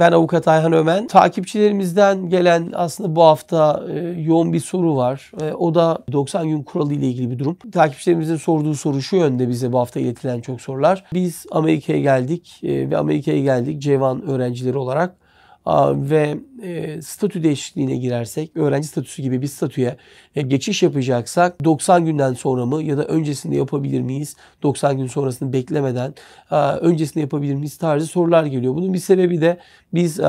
Ben avukat Ayhan Ömen. Takipçilerimizden gelen aslında bu hafta e, yoğun bir soru var. E, o da 90 gün kuralı ile ilgili bir durum. Takipçilerimizin sorduğu soru şu yönde bize bu hafta iletilen çok sorular. Biz Amerika'ya geldik e, ve Amerika'ya geldik Cevan öğrencileri olarak ve e, statü değişikliğine girersek, öğrenci statüsü gibi bir statüye e, geçiş yapacaksak 90 günden sonra mı ya da öncesinde yapabilir miyiz? 90 gün sonrasını beklemeden e, öncesinde yapabilir miyiz tarzı sorular geliyor. Bunun bir sebebi de biz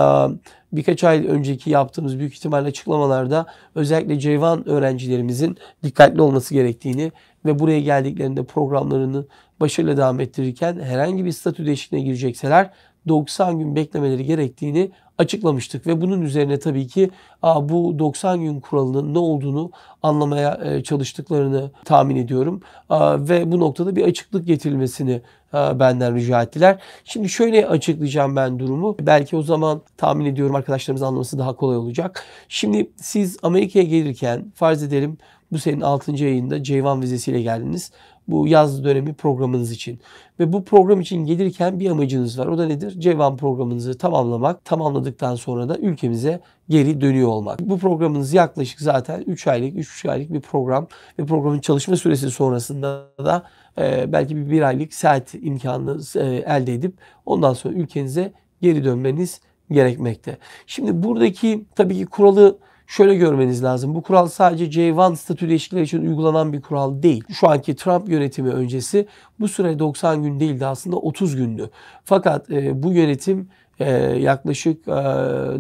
birkaç ay önceki yaptığımız büyük ihtimalle açıklamalarda özellikle Ceyvan öğrencilerimizin dikkatli olması gerektiğini ve buraya geldiklerinde programlarını başarıyla devam ettirirken herhangi bir statü değişikliğine girecekseler 90 gün beklemeleri gerektiğini açıklamıştık ve bunun üzerine tabii ki aa, bu 90 gün kuralının ne olduğunu anlamaya e, çalıştıklarını tahmin ediyorum aa, ve bu noktada bir açıklık getirilmesini aa, e, benden rica ettiler. Şimdi şöyle açıklayacağım ben durumu. Belki o zaman tahmin ediyorum arkadaşlarımız anlaması daha kolay olacak. Şimdi siz Amerika'ya gelirken farz edelim bu senin 6. yayında Ceyvan vizesiyle geldiniz. Bu yaz dönemi programınız için. Ve bu program için gelirken bir amacınız var. O da nedir? Ceyvan programınızı tamamlamak. Tamamladıktan sonra da ülkemize geri dönüyor olmak. Bu programınız yaklaşık zaten 3 aylık, 3,5 aylık bir program. Ve programın çalışma süresi sonrasında da e, belki bir, bir aylık saat imkanı e, elde edip ondan sonra ülkenize geri dönmeniz gerekmekte. Şimdi buradaki tabii ki kuralı şöyle görmeniz lazım. Bu kural sadece J1 statülü ilişkiler için uygulanan bir kural değil. Şu anki Trump yönetimi öncesi bu süre 90 gün değildi aslında 30 gündü. Fakat e, bu yönetim ee, yaklaşık e,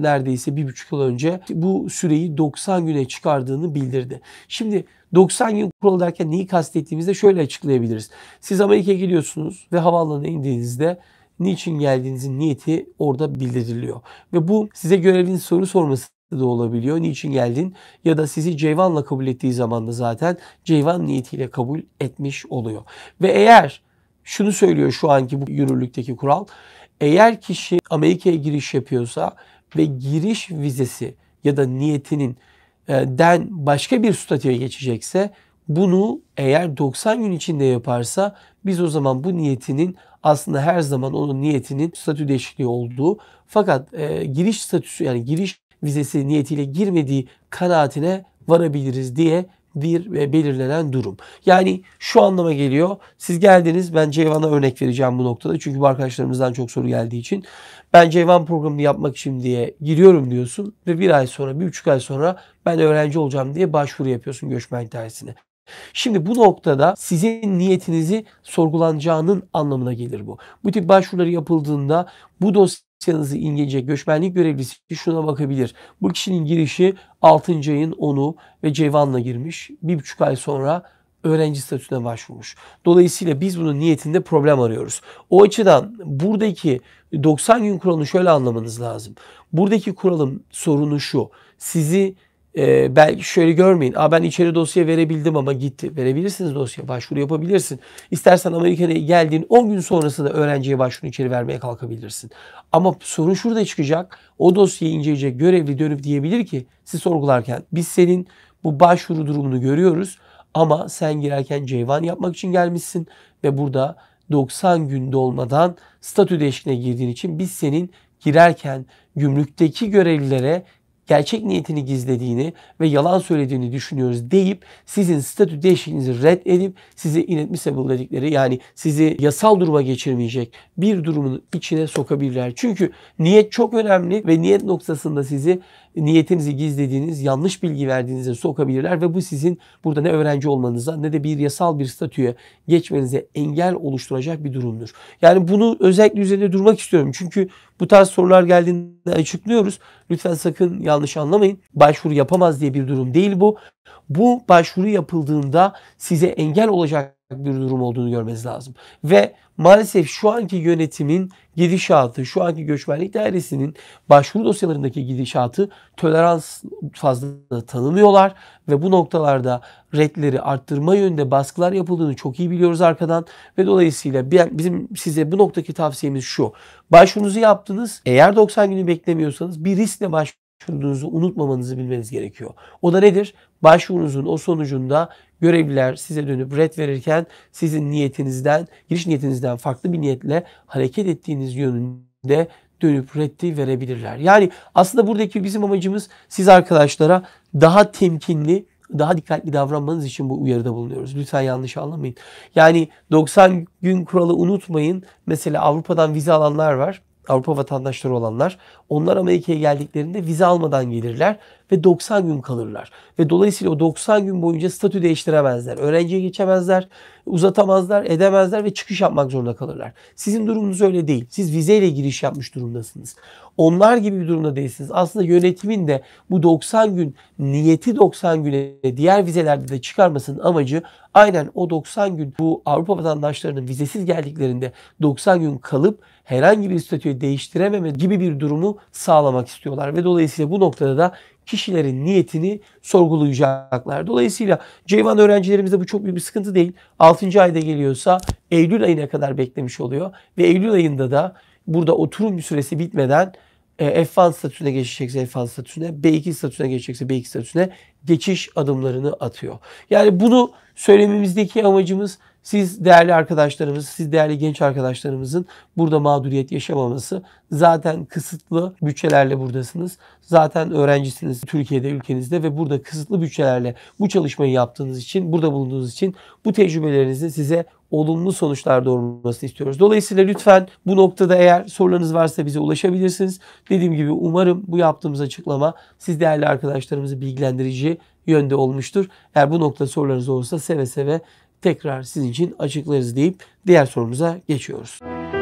neredeyse bir buçuk yıl önce bu süreyi 90 güne çıkardığını bildirdi. Şimdi 90 gün kuralı derken neyi kastettiğimizde şöyle açıklayabiliriz. Siz Amerika'ya gidiyorsunuz ve havaalanına indiğinizde niçin geldiğinizin niyeti orada bildiriliyor. Ve bu size görevin soru sorması da olabiliyor. Niçin geldin? Ya da sizi Ceyvan'la kabul ettiği zaman da zaten Ceyvan niyetiyle kabul etmiş oluyor. Ve eğer şunu söylüyor şu anki bu yürürlükteki kural. Eğer kişi Amerika'ya giriş yapıyorsa ve giriş vizesi ya da niyetinin e, den başka bir statüye geçecekse bunu eğer 90 gün içinde yaparsa biz o zaman bu niyetinin aslında her zaman onun niyetinin statü değişikliği olduğu fakat e, giriş statüsü yani giriş vizesi niyetiyle girmediği kanaatine varabiliriz diye bir ve belirlenen durum. Yani şu anlama geliyor. Siz geldiniz. Ben Ceyvan'a örnek vereceğim bu noktada. Çünkü bu arkadaşlarımızdan çok soru geldiği için. Ben Ceyvan programını yapmak için diye giriyorum diyorsun. Ve bir ay sonra, bir buçuk ay sonra ben öğrenci olacağım diye başvuru yapıyorsun göçmen dersine. Şimdi bu noktada sizin niyetinizi sorgulanacağının anlamına gelir bu. Bu tip başvuruları yapıldığında bu dosya Dosyanızı inceleyecek göçmenlik görevlisi şuna bakabilir. Bu kişinin girişi 6. ayın 10'u ve Cevan'la girmiş. Bir buçuk ay sonra öğrenci statüsüne başvurmuş. Dolayısıyla biz bunun niyetinde problem arıyoruz. O açıdan buradaki 90 gün kuralını şöyle anlamanız lazım. Buradaki kuralın sorunu şu. Sizi ee, belki şöyle görmeyin. Aa, ben içeri dosya verebildim ama gitti. Verebilirsiniz dosya. Başvuru yapabilirsin. İstersen Amerika'ya geldiğin 10 gün sonrasında öğrenciye başvuru içeri vermeye kalkabilirsin. Ama sorun şurada çıkacak. O dosyayı inceleyecek görevli dönüp diyebilir ki siz sorgularken biz senin bu başvuru durumunu görüyoruz ama sen girerken ceyvan yapmak için gelmişsin ve burada 90 gün dolmadan statü değişikliğine girdiğin için biz senin girerken gümrükteki görevlilere gerçek niyetini gizlediğini ve yalan söylediğini düşünüyoruz deyip sizin statü değişikliğinizi red edip sizi inadmissible dedikleri yani sizi yasal duruma geçirmeyecek bir durumun içine sokabilirler. Çünkü niyet çok önemli ve niyet noktasında sizi niyetinizi gizlediğiniz, yanlış bilgi verdiğinize sokabilirler ve bu sizin burada ne öğrenci olmanıza ne de bir yasal bir statüye geçmenize engel oluşturacak bir durumdur. Yani bunu özellikle üzerinde durmak istiyorum. Çünkü bu tarz sorular geldiğinde açıklıyoruz. Lütfen sakın yanlış anlamayın. Başvuru yapamaz diye bir durum değil bu. Bu başvuru yapıldığında size engel olacak bir durum olduğunu görmeniz lazım. Ve maalesef şu anki yönetimin gidişatı, şu anki göçmenlik dairesinin başvuru dosyalarındaki gidişatı tolerans fazla tanımıyorlar ve bu noktalarda redleri arttırma yönünde baskılar yapıldığını çok iyi biliyoruz arkadan ve dolayısıyla bizim size bu noktaki tavsiyemiz şu. Başvurunuzu yaptınız. Eğer 90 günü beklemiyorsanız bir riskle başvurun başvurunuzu unutmamanızı bilmeniz gerekiyor. O da nedir? Başvurunuzun o sonucunda görevliler size dönüp red verirken sizin niyetinizden, giriş niyetinizden farklı bir niyetle hareket ettiğiniz yönünde dönüp reddi verebilirler. Yani aslında buradaki bizim amacımız siz arkadaşlara daha temkinli, daha dikkatli davranmanız için bu uyarıda bulunuyoruz. Lütfen yanlış anlamayın. Yani 90 gün kuralı unutmayın. Mesela Avrupa'dan vize alanlar var. Avrupa vatandaşları olanlar. Onlar Amerika'ya geldiklerinde vize almadan gelirler ve 90 gün kalırlar. Ve dolayısıyla o 90 gün boyunca statü değiştiremezler. Öğrenciye geçemezler, uzatamazlar, edemezler ve çıkış yapmak zorunda kalırlar. Sizin durumunuz öyle değil. Siz vizeyle giriş yapmış durumdasınız. Onlar gibi bir durumda değilsiniz. Aslında yönetimin de bu 90 gün niyeti 90 güne diğer vizelerde de çıkarmasının amacı aynen o 90 gün bu Avrupa vatandaşlarının vizesiz geldiklerinde 90 gün kalıp herhangi bir statüyü değiştirememe gibi bir durumu sağlamak istiyorlar ve dolayısıyla bu noktada da kişilerin niyetini sorgulayacaklar. Dolayısıyla Ceyvan öğrencilerimizde bu çok büyük bir sıkıntı değil. 6. ayda geliyorsa Eylül ayına kadar beklemiş oluyor. Ve Eylül ayında da burada oturum süresi bitmeden e, F1 statüsüne geçecekse F1 statüsüne, B2 statüsüne geçecekse B2 statüsüne geçiş adımlarını atıyor. Yani bunu söylememizdeki amacımız siz değerli arkadaşlarımız, siz değerli genç arkadaşlarımızın burada mağduriyet yaşamaması zaten kısıtlı bütçelerle buradasınız. Zaten öğrencisiniz Türkiye'de, ülkenizde ve burada kısıtlı bütçelerle bu çalışmayı yaptığınız için, burada bulunduğunuz için bu tecrübelerinizin size olumlu sonuçlar doğurmasını istiyoruz. Dolayısıyla lütfen bu noktada eğer sorularınız varsa bize ulaşabilirsiniz. Dediğim gibi umarım bu yaptığımız açıklama siz değerli arkadaşlarımızı bilgilendirici yönde olmuştur. Eğer bu noktada sorularınız olursa seve seve tekrar sizin için açıklarız deyip diğer sorumuza geçiyoruz.